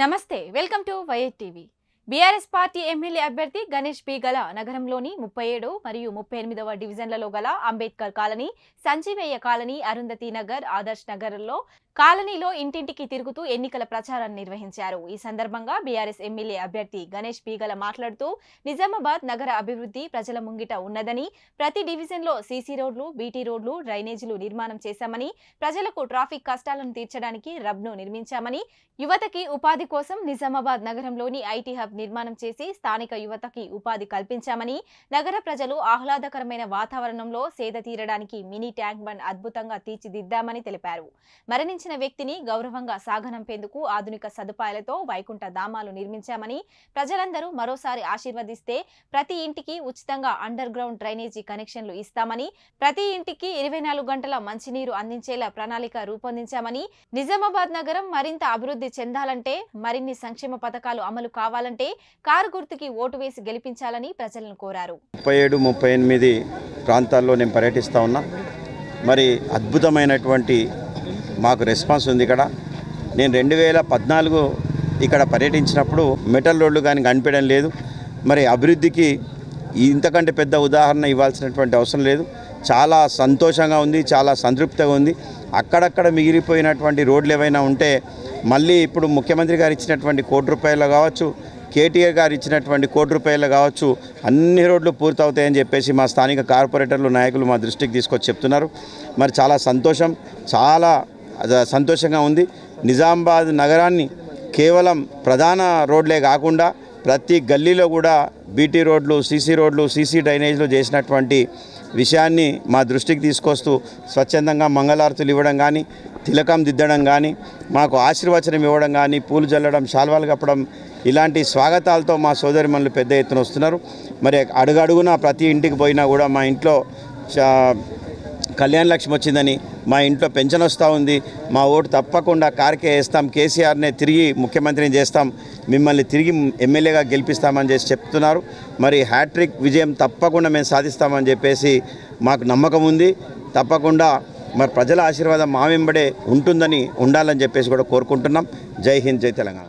నమస్తే welcome to YS TV BRS party MLA అభ్యర్థి Ganesh P గల నగరంలోని ముప్పై ఏడు మరియు ముప్పై ఎనిమిదవ డివిజన్లలో గల అంబేద్కర్ కాలనీ సంజీవయ్య కాలనీ అరుంధతి నగర్ ఆదర్శ్ నగర్లో కాలనీలో ఇంటింటికి తిరుగుతూ ఎన్నికల ప్రచారం నిర్వహించారు ఈ సందర్భంగా బీఆర్ఎస్ ఎమ్మెల్యే అభ్యర్థి గణేష్ బీగల మాట్లాడుతూ నిజామాబాద్ నగర అభివృద్ధి ప్రజల ముంగిట ఉన్నదని ప్రతి డివిజన్లో సీసీ రోడ్లు బీటీ రోడ్లు డ్రైనేజీలు నిర్మాణం చేశామని ప్రజలకు ట్రాఫిక్ కష్టాలను తీర్చడానికి రబ్ను నిర్మించామని యువతకి ఉపాధి కోసం నిజామాబాద్ నగరంలోని ఐటీ హబ్ నిర్మాణం చేసి స్థానిక యువతకి ఉపాధి కల్పించామని నగర ప్రజలు ఆహ్లాదకరమైన వాతావరణంలో సేద తీరడానికి మినీ ట్యాంక్ బండ్ అద్భుతంగా తీర్చిదిద్దామని తెలిపారు మరణించిన చేసిన వ్యక్తిని గౌరవంగా సాగనంపేందుకు ఆధునిక సదుపాయాలతో వైకుంఠ ధామాలు నిర్మించామని ప్రజలందరూ మరోసారి ఆశీర్వదిస్తే ప్రతి ఇంటికి ఉచితంగా అండర్ గ్రౌండ్ డ్రైనేజీ కనెక్షన్లు ఇస్తామని ప్రతి ఇంటికి ఇరవై నాలుగు గంటల మంచినీరు అందించేలా ప్రణాళిక రూపొందించామని నిజామాబాద్ నగరం మరింత అభివృద్ధి చెందాలంటే మరిన్ని సంక్షేమ పథకాలు అమలు కావాలంటే కారు గుర్తుకి ఓటు వేసి గెలిపించాలని ప్రజలను కోరారు ముప్పై ఎనిమిది ప్రాంతాల్లో నేను పర్యటిస్తా ఉన్నా మరి అద్భుతమైనటువంటి మాకు రెస్పాన్స్ ఉంది ఇక్కడ నేను రెండు వేల పద్నాలుగు ఇక్కడ పర్యటించినప్పుడు మెటల్ రోడ్లు కానీ కనిపించడం లేదు మరి అభివృద్ధికి ఇంతకంటే పెద్ద ఉదాహరణ ఇవ్వాల్సినటువంటి అవసరం లేదు చాలా సంతోషంగా ఉంది చాలా సంతృప్తిగా ఉంది అక్కడక్కడ మిగిలిపోయినటువంటి రోడ్లు ఏవైనా ఉంటే మళ్ళీ ఇప్పుడు ముఖ్యమంత్రి గారు ఇచ్చినటువంటి కోటి రూపాయలు కావచ్చు కేటీఆర్ గారు ఇచ్చినటువంటి కోటి రూపాయలు కావచ్చు అన్ని రోడ్లు పూర్తవుతాయని చెప్పేసి మా స్థానిక కార్పొరేటర్లు నాయకులు మా దృష్టికి తీసుకొచ్చి చెప్తున్నారు మరి చాలా సంతోషం చాలా సంతోషంగా ఉంది నిజామాబాద్ నగరాన్ని కేవలం ప్రధాన రోడ్లే కాకుండా ప్రతి గల్లీలో కూడా బీటీ రోడ్లు సీసీ రోడ్లు సీసీ డ్రైనేజ్లు చేసినటువంటి విషయాన్ని మా దృష్టికి తీసుకొస్తూ స్వచ్ఛందంగా మంగళారతులు ఇవ్వడం కానీ తిలకం దిద్దడం కానీ మాకు ఆశీర్వచనం ఇవ్వడం కానీ పూలు జల్లడం శాల్వాలు కప్పడం ఇలాంటి స్వాగతాలతో మా సోదరిమణులు పెద్ద ఎత్తున వస్తున్నారు మరి అడుగడుగున ప్రతి ఇంటికి పోయినా కూడా మా ఇంట్లో కళ్యాణ లక్ష్మి వచ్చిందని మా ఇంట్లో పెన్షన్ వస్తూ ఉంది మా ఓటు తప్పకుండా కార్కే వేస్తాం కేసీఆర్నే తిరిగి ముఖ్యమంత్రిని చేస్తాం మిమ్మల్ని తిరిగి ఎమ్మెల్యేగా గెలిపిస్తామని చేసి చెప్తున్నారు మరి హ్యాట్రిక్ విజయం తప్పకుండా మేము సాధిస్తామని చెప్పేసి మాకు నమ్మకం ఉంది తప్పకుండా మరి ప్రజల ఆశీర్వాదం మా వెంబడే ఉంటుందని ఉండాలని చెప్పేసి కూడా కోరుకుంటున్నాం జై హింద్ జై తెలంగాణ